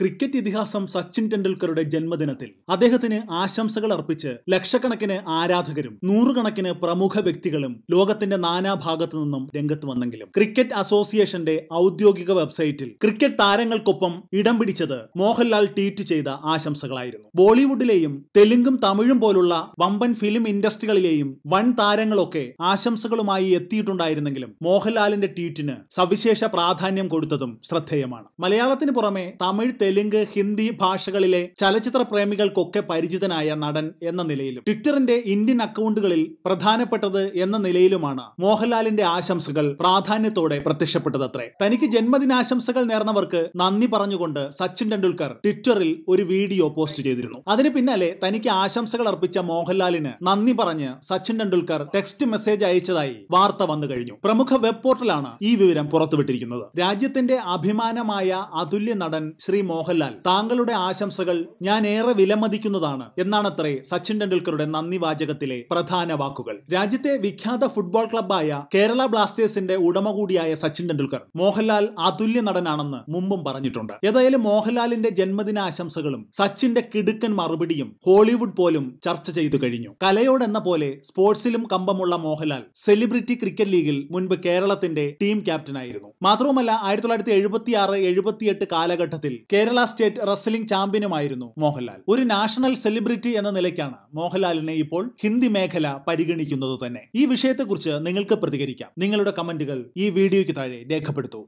cricket ഇതിഹാസം സച്ചിൻ ടെണ്ടുൽക്കറുടെ ജന്മദിനത്തിൽ അദ്ദേഹത്തിന് ആശംസകൾ അർപ്പിച്ച് ലക്ഷക്കണക്കിന് ആരാധകരും നൂറുകണക്കിന് പ്രമുഖ വ്യക്തികളും ലോകത്തിന്റെ നാനാഭാഗത്തു നിന്നും രംഗത്ത് വന്നെങ്കിലും ക്രിക്കറ്റ് അസോസിയേഷന്റെ ഔദ്യോഗിക വെബ്സൈറ്റിൽ ക്രിക്കറ്റ് താരങ്ങൾക്കൊപ്പം ഇടം പിടിച്ചത് മോഹൻലാൽ ട്വീറ്റ് ചെയ്ത ആശംസകളായിരുന്നു ബോളിവുഡിലെയും തെലുങ്കും തമിഴും പോലുള്ള വമ്പൻ ഫിലിം ഇൻഡസ്ട്രികളിലെയും വൻ താരങ്ങളൊക്കെ ആശംസകളുമായി എത്തിയിട്ടുണ്ടായിരുന്നെങ്കിലും മോഹൻലാലിന്റെ ട്വീറ്റിന് സവിശേഷ പ്രാധാന്യം കൊടുത്തതും ശ്രദ്ധേയമാണ് മലയാളത്തിന് പുറമെ തമിഴ് തെലുങ്ക് ഹിന്ദി ഭാഷകളിലെ ചലച്ചിത്ര പ്രേമികൾക്കൊക്കെ പരിചിതനായ നടൻ എന്ന നിലയിലും ട്വിറ്ററിന്റെ ഇന്ത്യൻ അക്കൗണ്ടുകളിൽ പ്രധാനപ്പെട്ടത് എന്ന നിലയിലുമാണ് മോഹൻലാലിന്റെ ആശംസകൾ പ്രാധാന്യത്തോടെ പ്രത്യക്ഷപ്പെട്ടതത്രേ തനിക്ക് ജന്മദിനാശംസകൾ നേർന്നവർക്ക് നന്ദി പറഞ്ഞുകൊണ്ട് സച്ചിൻ ടെണ്ടുൽക്കർ ട്വിറ്ററിൽ ഒരു വീഡിയോ പോസ്റ്റ് ചെയ്തിരുന്നു അതിന് പിന്നാലെ തനിക്ക് ആശംസകൾ അർപ്പിച്ച മോഹൻലാലിന് നന്ദി പറഞ്ഞ് സച്ചിൻ ടെണ്ടുൽക്കർ ടെക്സ്റ്റ് മെസ്സേജ് അയച്ചതായി വാർത്ത വന്നു കഴിഞ്ഞു പ്രമുഖ വെബ് പോർട്ടലാണ് ഈ വിവരം പുറത്തുവിട്ടിരിക്കുന്നത് രാജ്യത്തിന്റെ അഭിമാനമായ അതുല്യ നടൻ ശ്രീ മോഹൻലാൽ താങ്കളുടെ ആശംസകൾ ഞാൻ ഏറെ വിലമതിക്കുന്നതാണ് എന്നാണത്രേ സച്ചിൻ ടെണ്ടുൽക്കറുടെ നന്ദി വാചകത്തിലെ പ്രധാന വാക്കുകൾ രാജ്യത്തെ വിഖ്യാത ഫുട്ബോൾ ക്ലബ്ബായ കേരള ബ്ലാസ്റ്റേഴ്സിന്റെ ഉടമ കൂടിയായ സച്ചിൻ ടെണ്ടുൽക്കർ മോഹൻലാൽ അതുല്യ നടനാണെന്ന് മുമ്പും പറഞ്ഞിട്ടുണ്ട് ഏതായാലും മോഹൻലാലിന്റെ ജന്മദിനാശംസകളും സച്ചിന്റെ കിടുക്കൻ മറുപടിയും ഹോളിവുഡ് പോലും ചർച്ച ചെയ്തു കഴിഞ്ഞു കലയോടെന്ന പോലെ സ്പോർട്സിലും കമ്പമുള്ള മോഹൻലാൽ സെലിബ്രിറ്റി ക്രിക്കറ്റ് ലീഗിൽ മുൻപ് കേരളത്തിന്റെ ടീം ക്യാപ്റ്റനായിരുന്നു മാത്രവുമല്ല ആയിരത്തി തൊള്ളായിരത്തി എഴുപത്തി ആറ് എഴുപത്തിയെട്ട് കാലഘട്ടത്തിൽ കേരള കേരള സ്റ്റേറ്റ് റെസ്ലിംഗ് ചാമ്പ്യനുമായിരുന്നു മോഹൻലാൽ ഒരു നാഷണൽ സെലിബ്രിറ്റി എന്ന നിലയ്ക്കാണ് മോഹൻലാലിനെ ഇപ്പോൾ ഹിന്ദി മേഖല പരിഗണിക്കുന്നത് തന്നെ ഈ വിഷയത്തെക്കുറിച്ച് നിങ്ങൾക്ക് പ്രതികരിക്കാം നിങ്ങളുടെ കമന്റുകൾ ഈ വീഡിയോയ്ക്ക് താഴെ രേഖപ്പെടുത്തൂ